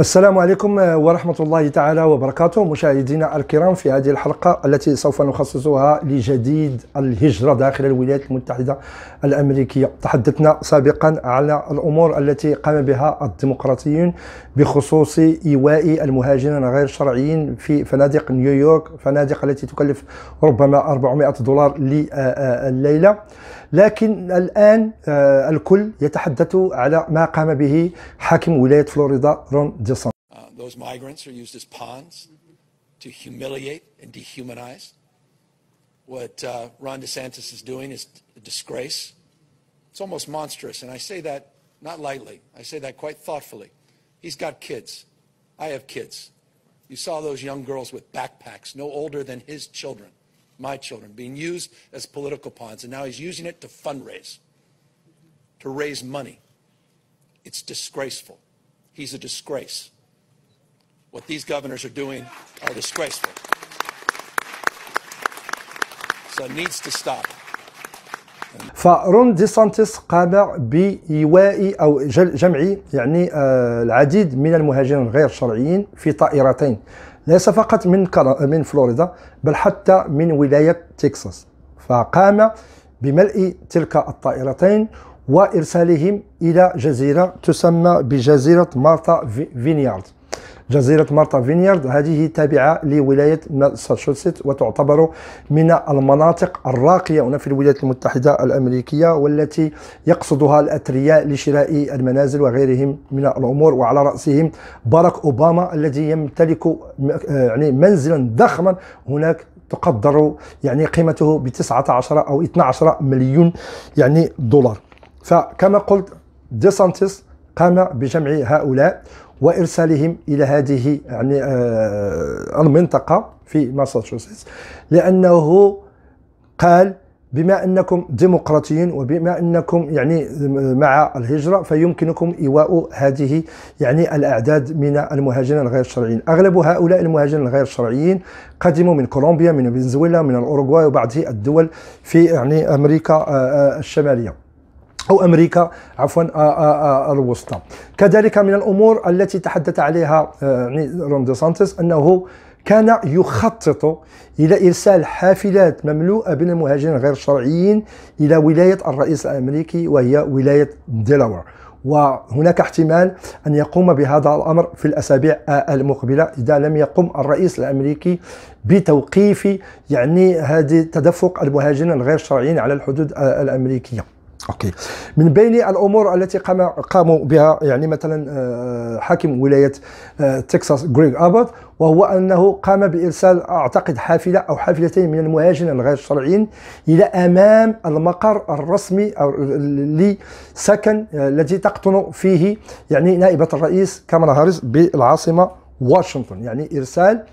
السلام عليكم آه، ورحمة الله تعالى وبركاته مشاهدينا الكرام في هذه الحلقة التي سوف نخصصها لجديد الهجرة داخل الولايات المتحدة الأمريكية تحدثنا سابقا على الأمور التي قام بها الديمقراطيون بخصوص إيواء المهاجرين غير الشرعيين في فنادق نيويورك فنادق التي تكلف ربما 400 دولار آه، آه، لليلة لكن الآن الكل يتحدث على ما قام به حاكم ولاية فلوريدا رون ديسون uh, Those migrants are used as pawns to humiliate and dehumanize. What uh, Ron DeSantis is doing is a disgrace. It's almost monstrous, and I say that not lightly. I say that quite thoughtfully. He's got kids. I have kids. You saw those young girls with backpacks, no older than his children my children, being used as political pawns. And now he's using it to fundraise, to raise money. It's disgraceful. He's a disgrace. What these governors are doing are disgraceful. So it needs to stop. فرون ديسانتيس قام بإيواء أو جمع يعني العديد من المهاجرين غير شرعيين في طائرتين ليس فقط من من فلوريدا بل حتى من ولايه تكساس فقام بملء تلك الطائرتين وارسالهم الى جزيره تسمى بجزيره مارتا فينيارد جزيرة مارتا فينيارد هذه تابعة لولاية ماساتشوستس وتعتبر من المناطق الراقية هنا في الولايات المتحدة الأمريكية والتي يقصدها الأثرياء لشراء المنازل وغيرهم من الأمور وعلى رأسهم باراك أوباما الذي يمتلك يعني منزلا ضخما هناك تقدر يعني قيمته ب 19 أو 12 مليون يعني دولار فكما قلت ديسانتس قام بجمع هؤلاء وارسالهم الى هذه يعني آه، المنطقه في ماساتشوستس لانه قال بما انكم ديمقراطيين وبما انكم يعني مع الهجره فيمكنكم ايواء هذه يعني الاعداد من المهاجرين الغير شرعيين، اغلب هؤلاء المهاجرين الغير شرعيين قدموا من كولومبيا من فنزويلا من الاوروغواي وبعض الدول في يعني امريكا آه، آه، الشماليه. أو أمريكا عفوا آه، آه، آه، الوسطى كذلك من الأمور التي تحدث عليها رون دي سانتس أنه كان يخطط إلى إرسال حافلات مملوءة بالمهاجرين غير الشرعيين إلى ولاية الرئيس الأمريكي وهي ولاية ديلاور وهناك احتمال أن يقوم بهذا الأمر في الأسابيع المقبلة إذا لم يقم الرئيس الأمريكي بتوقيف يعني هذه تدفق المهاجرين غير الشرعيين على الحدود الأمريكية اوكي من بين الامور التي قام قاموا بها يعني مثلا آه، حاكم ولايه آه، تكساس غريغ ابوت وهو انه قام بارسال اعتقد حافله او حافلتين من المهاجرين الغير شرعيين الى امام المقر الرسمي لسكن آه، الذي تقطن فيه يعني نائبه الرئيس كامالا هاريس بالعاصمه واشنطن يعني ارسال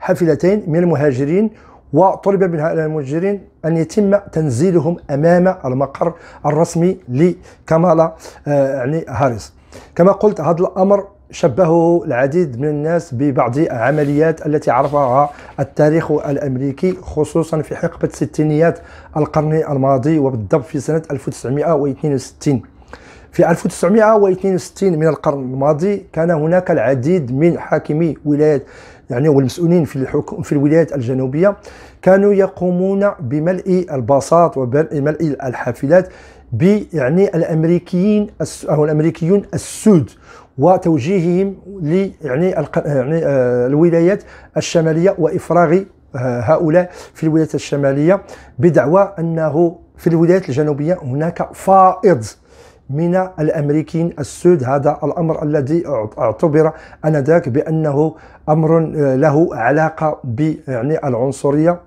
حافلتين من المهاجرين وطلب من هؤلاء المهاجرين أن يتم تنزيلهم أمام المقر الرسمي لكمالا آه، يعني هاريس كما قلت هذا الأمر شبهه العديد من الناس ببعض العمليات التي عرفها التاريخ الامريكي خصوصا في حقبه ستينيات القرن الماضي وبالضبط في سنه 1962 في 1962 من القرن الماضي كان هناك العديد من حاكمي ولايات يعني والمسؤولين في الحكم في الولايات الجنوبيه كانوا يقومون بملء الباصات وملء الحافلات ب يعني الامريكيين او الامريكيون السود وتوجيههم ل يعني يعني آه، الولايات الشماليه وافراغ آه، هؤلاء في الولايات الشماليه بدعوى انه في الولايات الجنوبيه هناك فائض من الأمريكيين السود هذا الأمر الذي اعتبر أنذاك بأنه أمر آه، له علاقة يعني العنصرية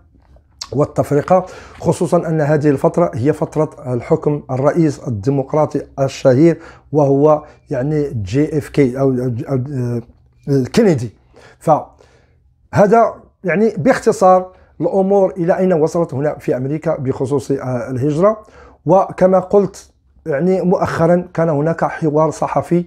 والتفرقة خصوصا أن هذه الفترة هي فترة الحكم الرئيس الديمقراطي الشهير وهو يعني جي اف كي أو آه، كينيدي فهذا يعني باختصار الأمور إلى أين وصلت هنا في أمريكا بخصوص آه، الهجرة وكما قلت يعني مؤخرا كان هناك حوار صحفي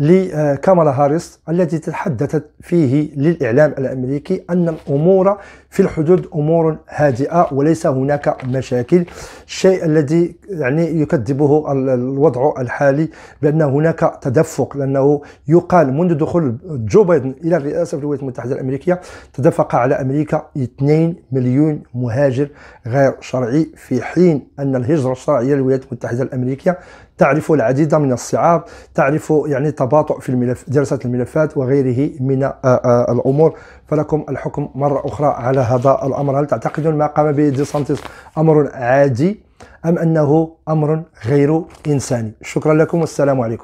لكاميلا هاريس التي تحدثت فيه للإعلام الأمريكي أن الأمور في الحدود أمور هادئة وليس هناك مشاكل الشيء الذي يعني يكذبه الوضع الحالي بأن هناك تدفق لأنه يقال منذ دخول جو بايدن إلى الرئاسة في الولايات المتحدة الأمريكية تدفق على أمريكا 2 مليون مهاجر غير شرعي في حين أن الهجرة الشرعية للولايات المتحدة الأمريكية تعرف العديد من الصعاب تعرف يعني تباطؤ في الملف دراسة الملفات وغيره من آه، آه، الأمور فلكم الحكم مرة أخرى على هذا الأمر هل تعتقدون ما قام به دي سانتيس أمر عادي أم أنه أمر غير إنساني شكرا لكم والسلام عليكم